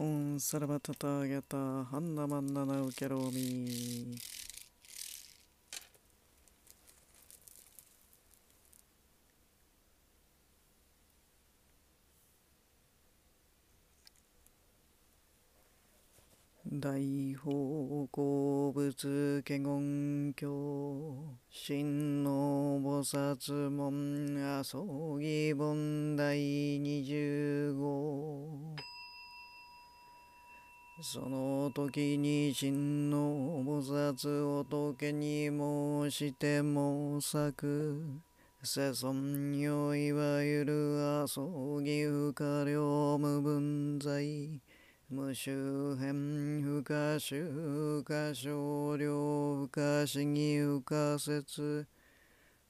オンサラバタタギャタハンナマンナナウキャローミー大方好物華厳経真の菩薩門阿蘇義本第二十五その時に真の菩薩仏に申して申作。世尊よいわゆる阿葬儀不可量無分在。無周辺不可周不可少量不可思議不可説。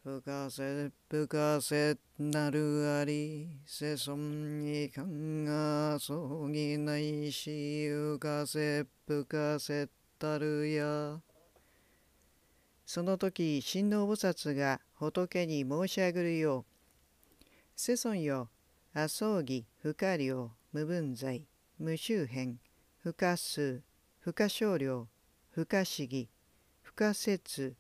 吹かせ吹かせなるありせそんにかんがそぎないし浮かせ吹かせたるやその時親王菩薩が仏に申し上げるよう世尊よ阿葬儀不可量無分罪無周辺不可数不可少量不可思議不可説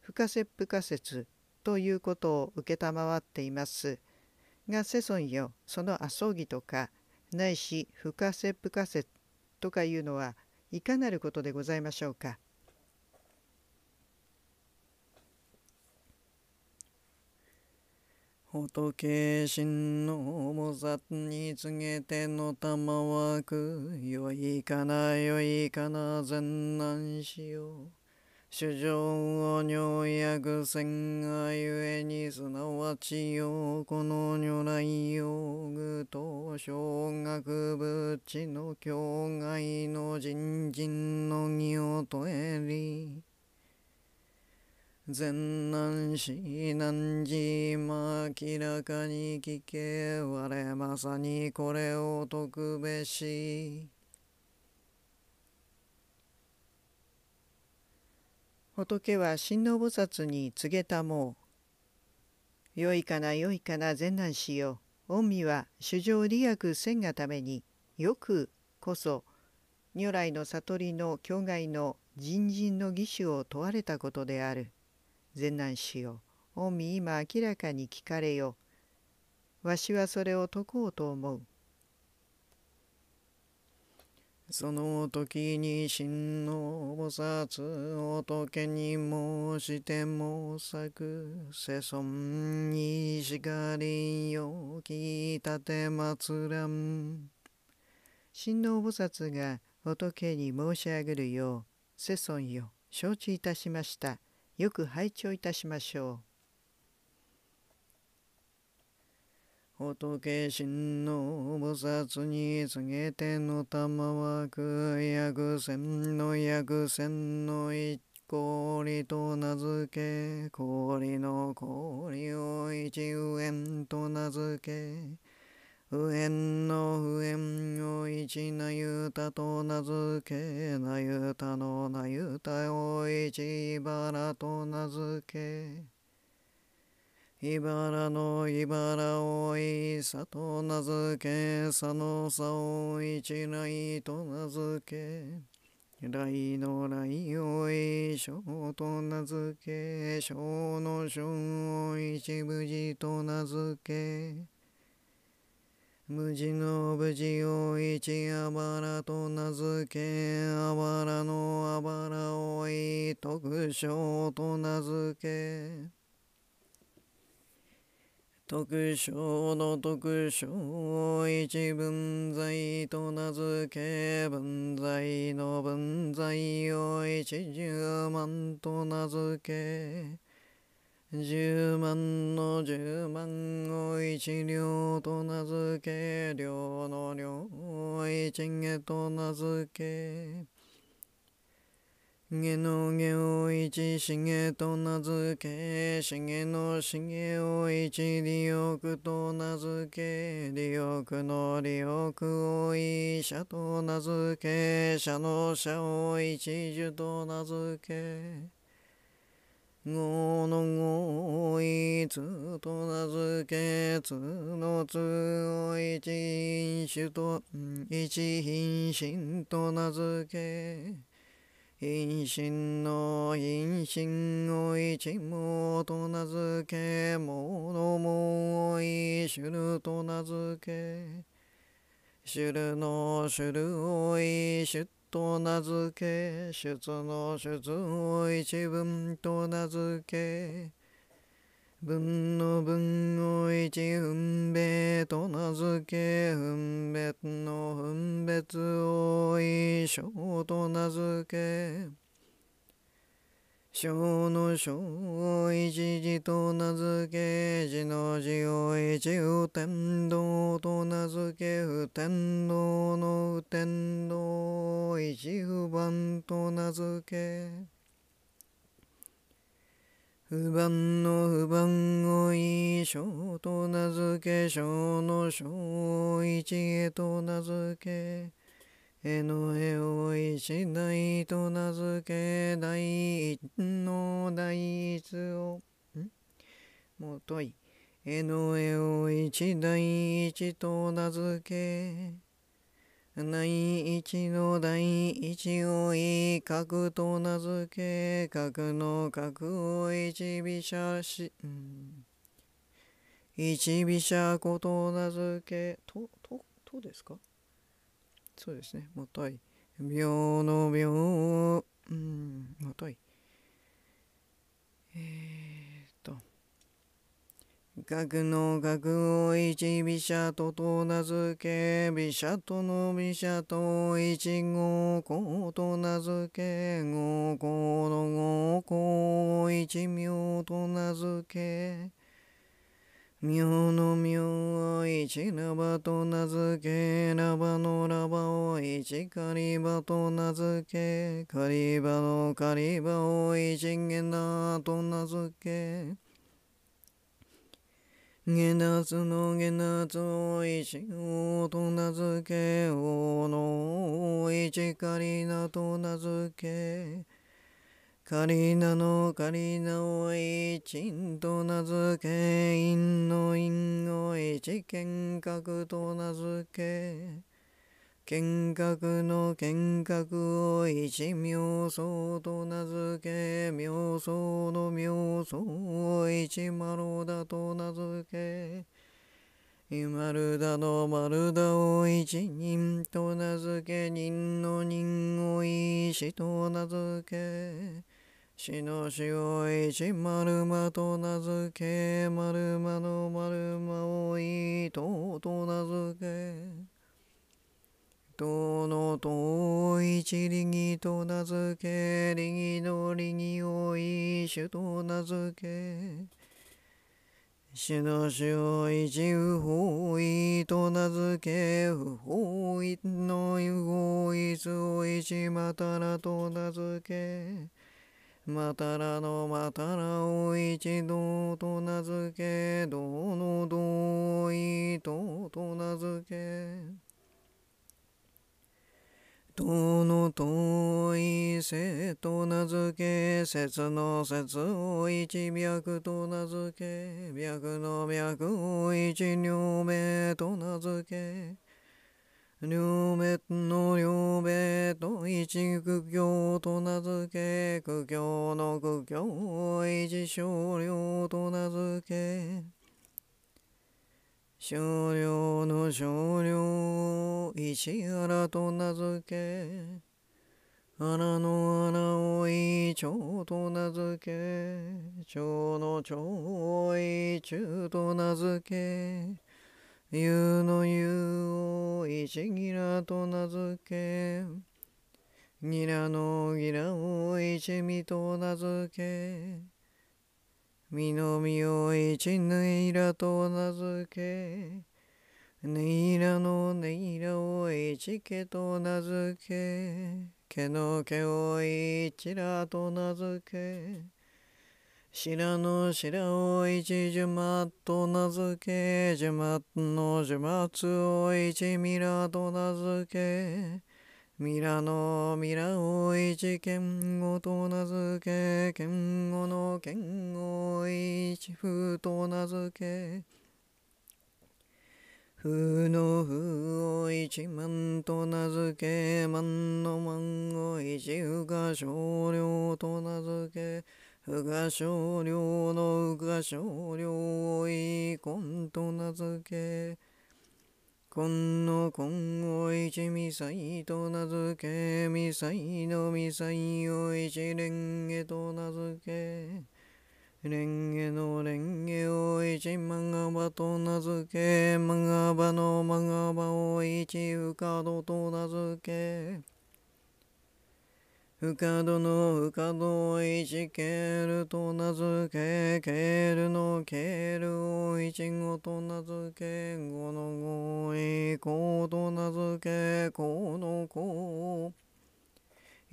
不可説不可説ということを承っています。が世尊よその遊びとかないし不可せ不可せとかいうのはいかなることでございましょうか。仏心の重さに告げての玉枠よいかなよいかな善難しよう。主情を尿薬船がゆえにすなわちよこの如来用具と小学部地の境外の人人の義を問えり善南市南ま、明らかに聞け我まさにこれを特別し仏は親王菩薩に告げたもう。よいかなよいかな善男子よ。御身は主上利益せんがためによくこそ如来の悟りの境外の人人の義手を問われたことである。善男子よ。御身今明らかに聞かれよ。わしはそれを解こうと思う。その時に真の菩薩仏に申しても作世尊に叱りんよきたてまつらん。真の菩薩が仏に申し上げるよう世尊よ承知いたしました。よく拝聴いたしましょう。仏心の菩薩に告げての玉は空薬船の薬船の一氷と名付け氷の氷を一右縁と名付け右縁の右縁を一なゆたと名付けなゆたのなゆたを一茨と名付け茨の茨をいさと名付け、佐のさを一来と名付け、来の来を一生と名付け、うの春を一無事と名付け、無事の無事を一あばらと名付け、あばらのあばらをいょうと名付け、特徴の特徴一文在と名付け文在の文在を一十万と名付け十万の十万を一両と名付け両の両を一下と名付けげのげを一しげと名付け、しげのしげを一利くと名付け、利くの利くをし者と名付け、ゃのゃを一樹と名付け、ごのをいつと名付け、つのつを一品種と、一品身と名付け、陰心の陰心を一網と名付け、ものもいしゅると名付け、しゅるのしゅるをいしゅと名付け、しゅつのしゅつを一文と名付け、文の文を一分別と名付け分別の分別を一生と名付け小の小を一字と名付け字の字を一右天道と名付け不天道の雨天道一右番と名付け不番の不番を一生と名付け小の小を一へと名付け絵の絵を一大と名付け第一の第一をんもとい絵の絵を一大一と名付け第一の第一を一角と名付け角の角を一飛車し、うん、一飛車こと名付けとととですかそうですねもとい病の病うんもといえー学の学を一美写とと名付け、美写とのしゃと一五五と名付け、五五の五五一妙と名付け、妙の妙を一ラバと名付け、ラバのラバを一狩り場と名付け、狩り場の狩り場を一ゲナと名付け、下脱の下脱を一応と名付けおの一カリナと名付けカリナのカリナを一んと名付け因の因を一見覚と名付け見学の見学を一妙相と名付け、妙相の妙相を一丸だと名付け、るだの丸だを一人と名付け、人の人を一と名付け、死の死を一丸間と名付け、丸間の丸間を一と名付け、人の統一理義と名付け、理義の理義を一種と名付け、主の主を一不法意と名付け、不法意の不法一を一またらと名付け、またらのまたらを一度と名付け、道の同意とと名付け、人の遠いせと名付け、説の説を一脈と名付け、脈の脈を一両目と名付け、両目の両目と一苦行と名付け、苦行の苦行を一少量と名付け、少量の少量を石原と名付け穴の穴を一丁と名付け蝶の蝶を一中と名付け湯の湯を石ギラと名付けギラのギラを一味と名付け身の身を一ネイラと名付けネイラのネイラを一毛と名付け毛の毛を一らと名付け白の白を一樹末と名付け樹末の樹末を一ミラと名付けミラのラを一見ごと名付け、見語の見を一不と名付け、不の不を一万と名付け、万の万を一不が少量と名付け、不が少量の不が少量を一根と名付け、今の今を一ミサイと名付け、ミサイのミサイを一蓮華と名付け、蓮華の蓮華を一マガバと名付け、マガバのマガバを一ウカドと名付け、深可度の不度をいちけると名付け、けるのけるをいちごと名付け、ごのごいこうと名付け、このこ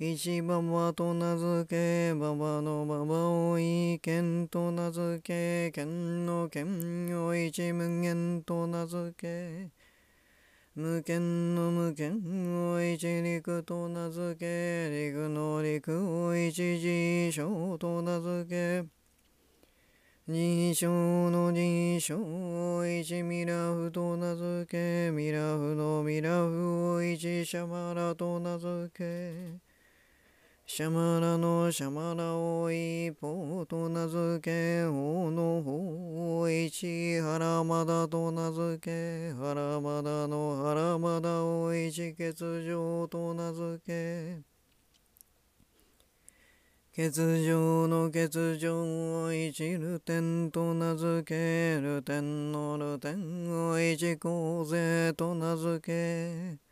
う。一ばばと名付け、ばばのばばをいけんと名付け、けんのけんを一無限と名付け、無限の無限を一陸と名付け陸の陸を一事象と名付け二章の二章を一ミラフと名付けミラフのミラフを一シャマラと名付けシャマラのシャマラを一方と名付け、王の法を一ラマダと名付け、ラマダのラマダを一欠場と名付け、欠場の欠場を一ルテンと名付け、ルテンのルテンを一構成と名付け、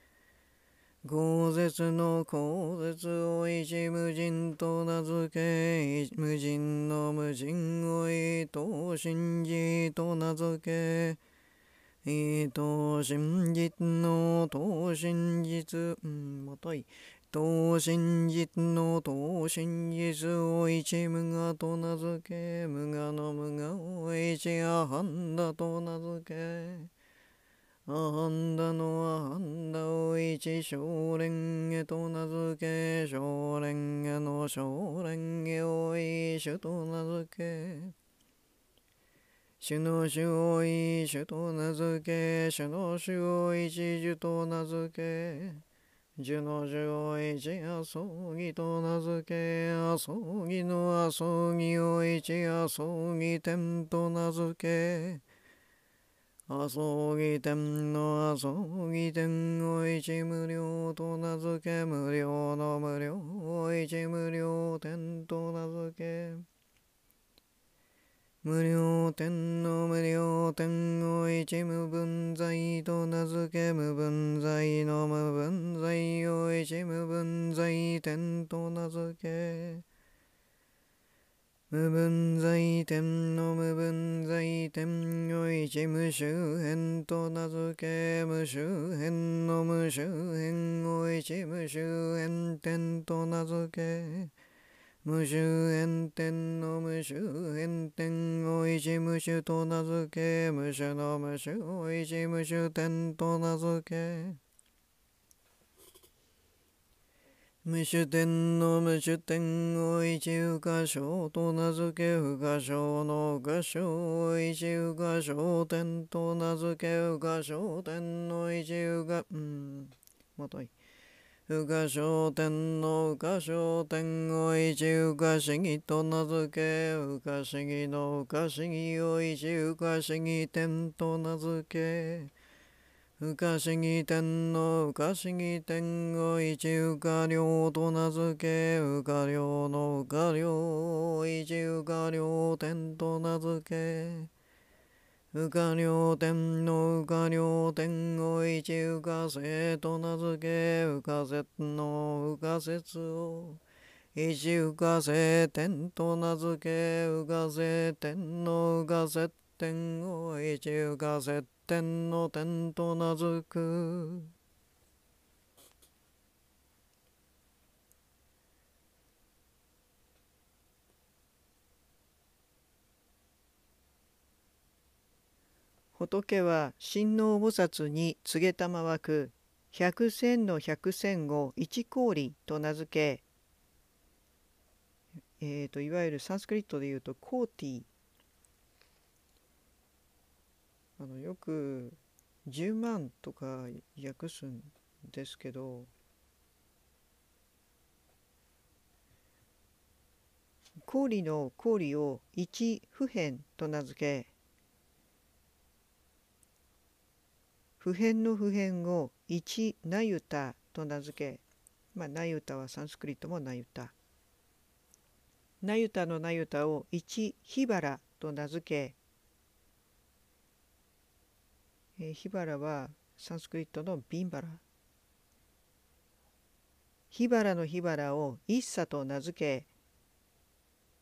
豪絶の高絶を一無人と名付け、無人の無人を伊藤信じと名付け、伊藤真実の等真実、うん、またい、等真実の等真実を一無我と名付け、無我の無我を一アハンだと名付け、あんだのはあんだを一少蓮へと名付け少蓮への少蓮へを一種と名付け種の種を一種と名付け種の種を一樹と名付け樹の樹を一遊ぎと名付け遊ぎの遊ぎを一遊ぎ天と名付け遊ぎ天の遊ぎ天を一無料と名付け無料の無料を一無料天と名付け無料天の無料天を一無分在と名付け無分在の無分在を一無分在天と名付け無分在天の無分在天一無周辺と名付け無周辺の無周辺を一無周辺点と名付け無周辺点の無周辺点を一無種と名付け無種の無ゅを一無て点と名付け無主点の無主点を一不可証と名付け不可証の不可証を一不可証点と名付け不可証点の一不可、うん、またい。不可証点の不可証点を一不可思議と名付け不可思議の不可思議を一不可思議点と名付け不可思議天の不可思議天を一浮か量と名付け、浮か量の浮かを一浮か量天と名付け、浮か量天の浮か量天を一浮かせと名付け、浮かせの浮かせつを、一浮かせ天と名付け、浮かせ天の浮かせ天を一浮かせ天の天と名付く仏は親王菩薩に告げたまわく百戦の百戦を一氷と名付け、えーと、といわゆるサンスクリットでいうとコーティーあのよく10万とか訳すんですけど氷の氷を一普遍と名付け普遍の普遍を一ナユタと名付けまあナユタはサンスクリットもナユタナユタのナユタを一ヒバラと名付けえー、ヒバラはサンスクリットのビンバラ。ヒバラのヒバラを一茶と名付け、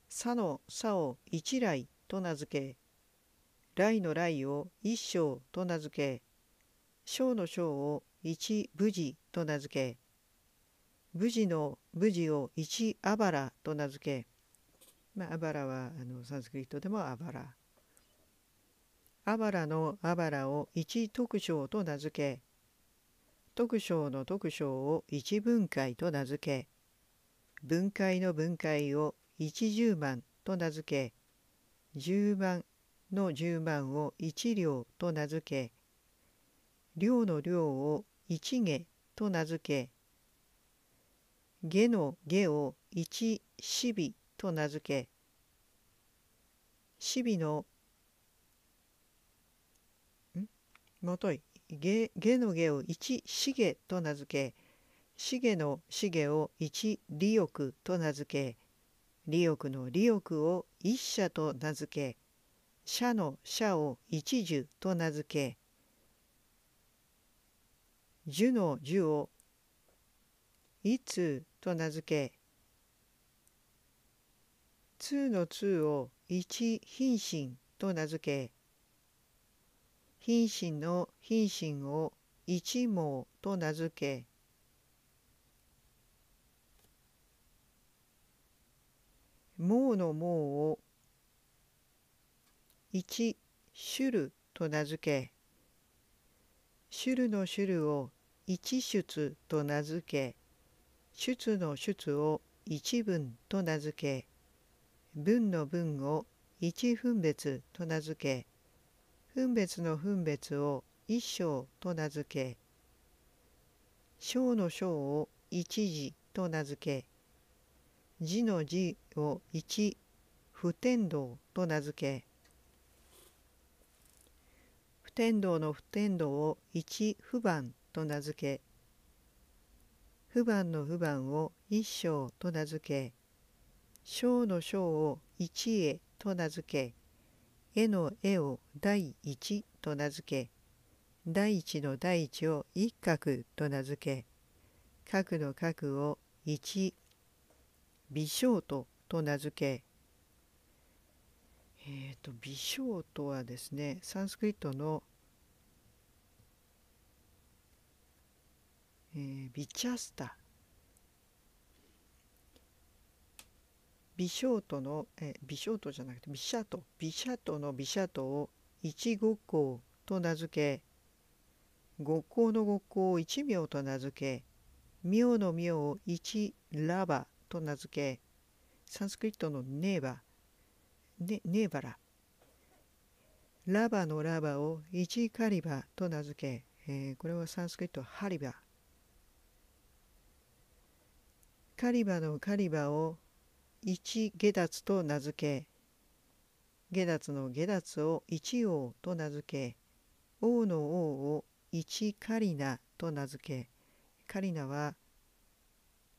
さのさを一来と名付け、来の来を一生と名付け、小の章を一無事と名付け、無事の無事を一あばらと名付け、まあ、あばらはあのサンスクリットでもあばら。あばらのあばらを一特徴と名付け特徴の特徴を一分解と名付け分解の分解を一十万と名付け十万の十万を一両と名付け量の量を一下と名付け下の下を一四尾と名付け四尾のもとい下の下を一しげと名付けしげのしげを一利欲と名付け利欲の利欲を一社と名付け社の社を一樹と名付け樹の樹をいつと名付け通の通を一品心と名付け品心の品心を一毛と名付け毛の毛を一種類と名付け種類の種類を一出と名付け出の出を一分と名付け分の分を一分別と名付け分別の分別を一章と名付け章の章を一字と名付け字の字を一不天道と名付け不天道の不天道を一不番と名付け不番の不番を一章と名付け章の章を一へと名付け絵の絵を第一と名付け第一の第一を一角と名付け角の角を一微小とと名付けえっ、ー、と微小とはですねサンスクリットのえー、ビチャスタビショートの、えビショートじゃなくてビシャトビシャトのビシャトを一五行と名付け五行の五行を一秒と名付け妙の妙を一ラバと名付けサンスクリットのネーバネネーバララバのラバを一カリバと名付け、えー、これはサンスクリットハリバカリバのカリバを一下脱と名付け下脱の下脱を一王と名付け王の王を一カリナと名付けカリナは、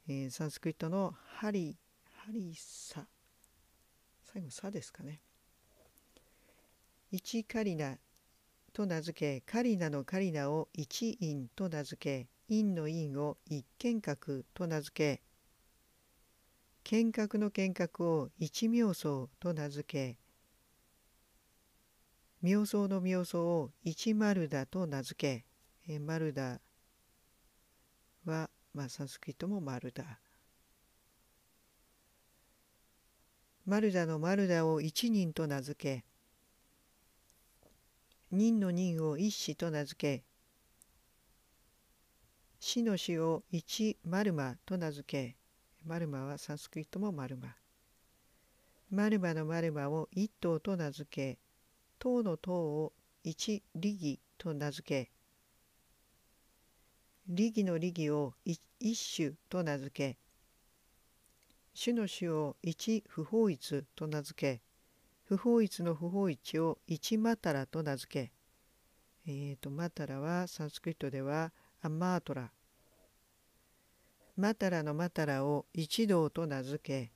えー、サンスクリットのハリハリサ最後「さ」ですかね。一カリナと名付けカリナのカリナを一院と名付け院の院を一見閣と名付け見学の見学を一妙相と名付け妙相の妙相を一丸だと名付け、え丸だは、まあ、サンスクリットも丸だ。丸だの丸だを一人と名付け、人の人を一子と名付け、死の死を一丸マと名付け、マルマはサンスクリットもマルマ。マルマのマルマを一頭と名付け、頭の頭を一利義と名付け、利義の利義を一種と名付け、種の種を一不法一と名付け、不法一の不法一を一マタラと名付け、えっ、ー、と、マタラはサンスクリットではアマートラマタラのマタラを一道と名付け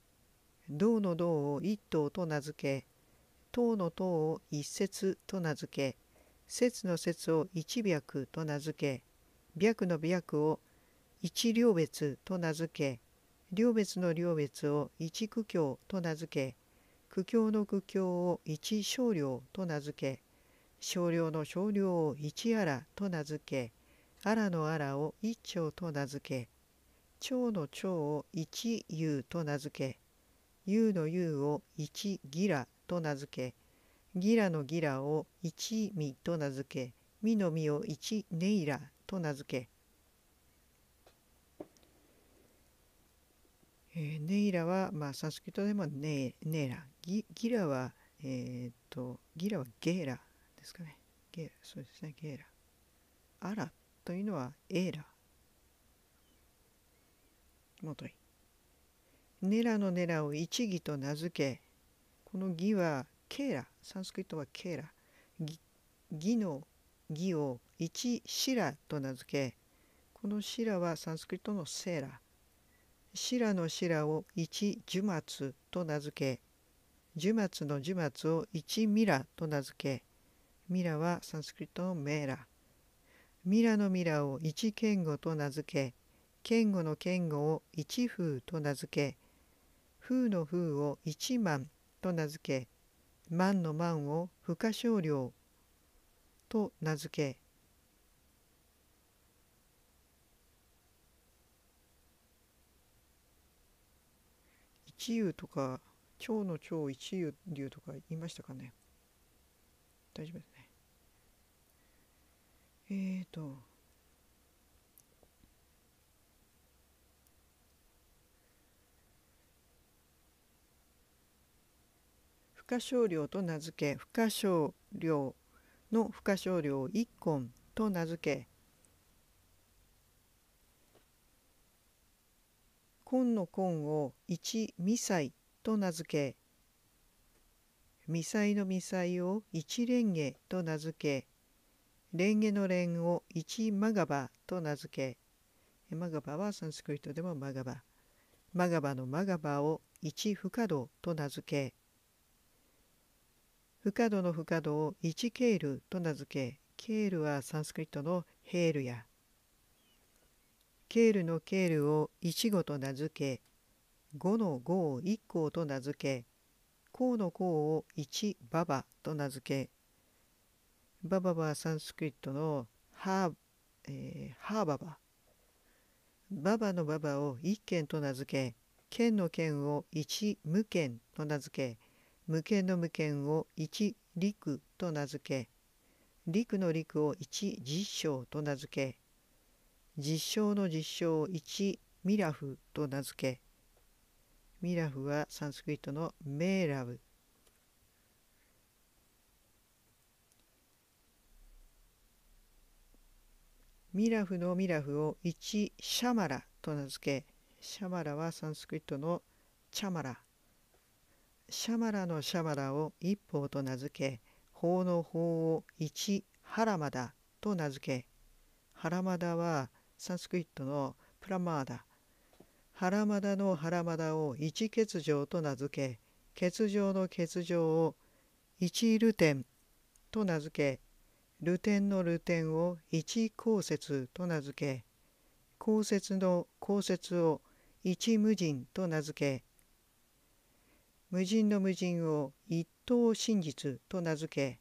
道の道を一頭と名付け塔の塔を一節と名付け節の節を一白と名付け白の白を一両別と名付け両別の両別を一苦境と名付け苦境の苦境を一少量と名付け少量の少量を一あらと名付けあらのあらを一丁と名付け蝶の蝶を一優と名付け、優の優を一ギラと名付け、ギラのギラを一味と名付け、身の身を一ネイラと名付け、えー、ネイラは、まあ、サンスクリットでもネネイラギギラは、えー、っとギラはゲーラですかねゲーラそうですねゲーラアラというのはエーラもとい。ネラのネラを一義と名付けこの義はケーラサンスクリットはケーラ義の義を一シラと名付けこのシラはサンスクリットのセーラシラのシラを一樹末と名付け樹末の樹末を一ミラと名付けミラはサンスクリットのメーラミラのミラを一言語と名付け堅固の堅固を一風と名付け風の風を一万と名付け万の万を不可少量と名付け一遊とか蝶の蝶一遊流とか言いましたかね大丈夫ですねえっ、ー、と可少量と名付け不可少量の不可少量を1根と名付け根の根を1未細と名付け未細の未細を1蓮華と名付け蓮華の蓮を1マガバと名付けマガバはサンスクリットでもマガバマガバのマガバを一不可動と名付け不可動の不可動を一ケールと名付け、ケールはサンスクリットのヘールや、ケールのケールを一語と名付け、五の五を一項と名付け、項の項を一ババと名付け、ババはサンスクリットのハー,、えー、ハーババ。ババのババを一件と名付け、剣の剣を一無県と名付け、無形の無形を一陸と名付け陸の陸を一実証と名付け実証の実証を一ミラフと名付けミラフはサンスクリットのメーラブミラフのミラフを一シャマラと名付けシャマラはサンスクリットのチャマラシャマラのシャマラを一方と名付け法の法を一ハラマダと名付けハラマダはサンスクリットのプラマーダハラマダのハラマダを一欠場と名付け欠場の欠場を一ルテンと名付けルテンのルテンを一公雪と名付け公雪の公雪を一無人と名付け無人の無人を一等真実と名付け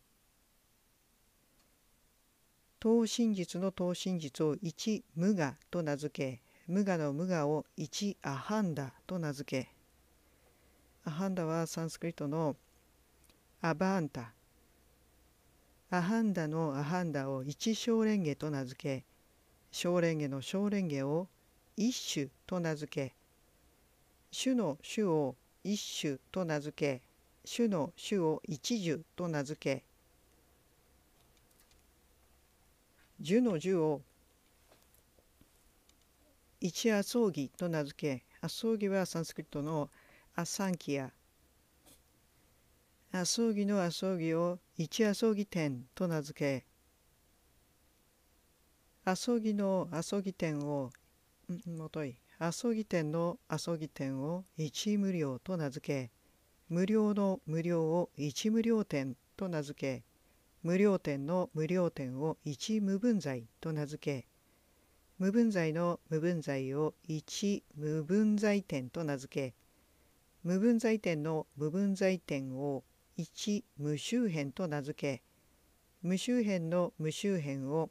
等真実の等真実を一無我と名付け無我の無我を一アハンダと名付けアハンダはサンスクリットのアバーンタアハンダのアハンダを一小蓮華と名付け小蓮華の小蓮華を一種と名付け種の種を一種と名付け種の種を一樹と名付け樹の樹を一アソーと名付けアソーはサンスクリットのアサンキアアソーのアソーを一アソー点天と名付けアソーのアソーギ天をんもとい阿蘇義の阿蘇義を一無料と名付け無料の無料を一無料店と名付け無料店の無料店を一無分罪と名付け無分罪の無分罪を一無分罪店と名付け無分罪店の無分罪店を一無周辺と名付け無周辺の無周辺を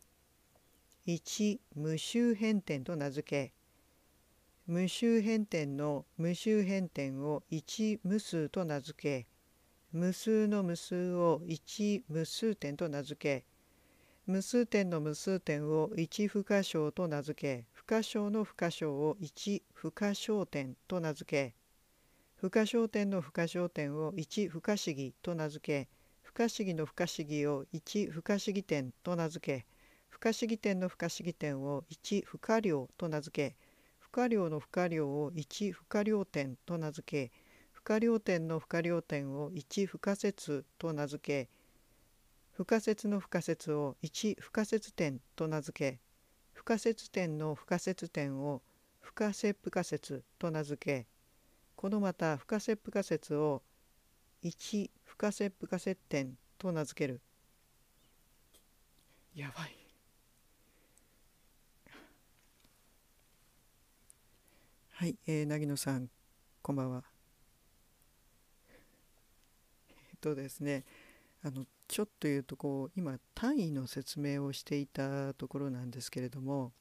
一無周辺店と名付け無臭変点の無臭変点を一無数と名付け無数の無数を一無数点と名付け無数点の無数点を一不可小と名付け不可小の不可小を一不可小点と名付け不可小点の不可小点を一不可思議と名付け不可思議の不可思議を一不可思議点と名付け不可思議点の不可思議点を一不可量と名付け不可量の不可量を一不可量点と名付け不可量点の不可量点を一不可説と名付け不可説の不可説を一不可説点と名付け不可説点の不可説点を不可説不可説と名付けこのまた不可説不可説を一不可説不可説点と名付けるはい、えー、凪野さん、こんばんは。えっとですね、あのちょっと言うとこう今単位の説明をしていたところなんですけれども、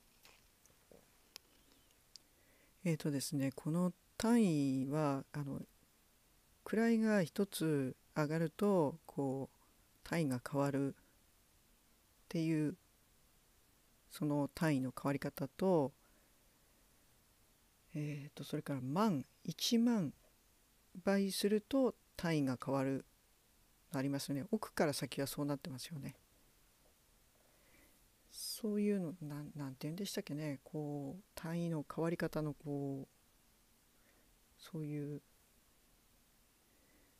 えっとですね、この単位はあの位が1つ上がるとこう単位が変わるっていうその単位の変わり方とえーと、それから万1万倍すると単位が変わるありますよね奥から先はそうなってますよね。そういうのななんて言うんでしたっけねこう単位の変わり方のこうそういう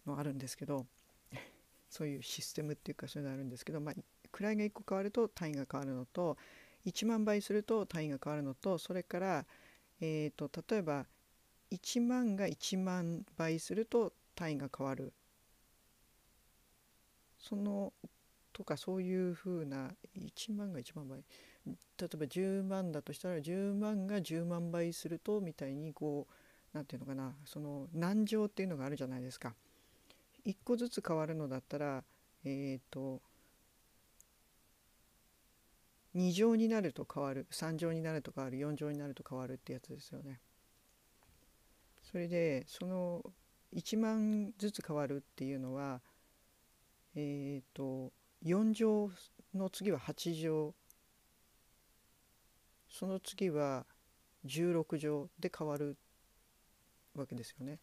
のあるんですけど そういうシステムっていうかそういうのあるんですけど、まあ、位が1個変わると単位が変わるのと1万倍すると単位が変わるのとそれからえーと、例えば1万が1万倍すると単位が変わるそのとかそういうふうな1万が1万倍例えば10万だとしたら10万が10万倍するとみたいにこう何て言うのかなその難情っていうのがあるじゃないですか。1個ずつ変わるのだったらえっ、ー、と2乗になると変わる3乗になると変わる4乗になると変わるってやつですよね。それでその1万ずつ変わるっていうのはえっ、ー、と4乗の次は8乗その次は16乗で変わるわけですよね。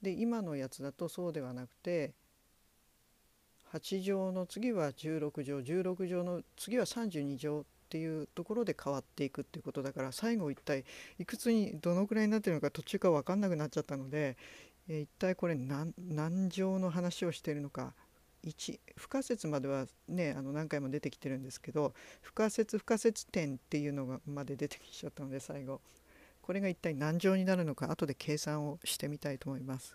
で今のやつだとそうではなくて8畳の次は16畳16畳の次は32乗っていうところで変わっていくっていうことだから最後一体いくつにどのくらいになってるのか途中か分かんなくなっちゃったので、え一体これ何何乗の話をしているのか1不可説まではねあの何回も出てきてるんですけど不可説不可説点っていうのがまで出てきちゃったので最後これが一体何乗になるのか後で計算をしてみたいと思います。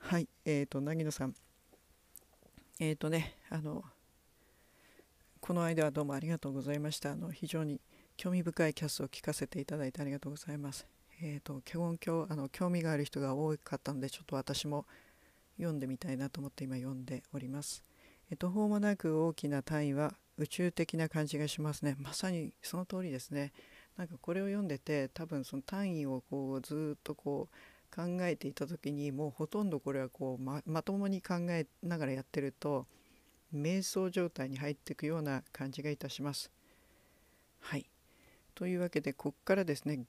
はい、えーと、と凪野さんえっ、ー、とねあのこの間はどうもありがとうございましたあの非常に興味深いキャストを聞かせていただいてありがとうございますえっ、ー、と基本今日あの興味がある人が多かったのでちょっと私も読んでみたいなと思って今読んでおりますえ途方もなく大きな単位は宇宙的な感じがしますねまさにその通りですねなんかこれを読んでて多分その単位をこうずっとこう考えていた時にもうほとんどこれはこうままともに考えながらやってると瞑想状態に入っていくような感じがいたします。はいというわけでこっからですね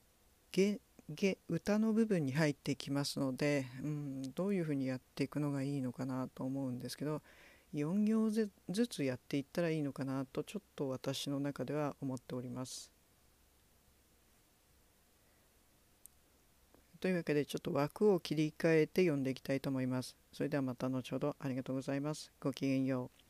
げげ歌の部分に入ってきますので、うん、どういうふうにやっていくのがいいのかなと思うんですけど4行ずつやっていったらいいのかなとちょっと私の中では思っております。というわけでちょっと枠を切り替えて読んでいきたいと思います。それではまた後ほどありがとうございます。ごきげんよう。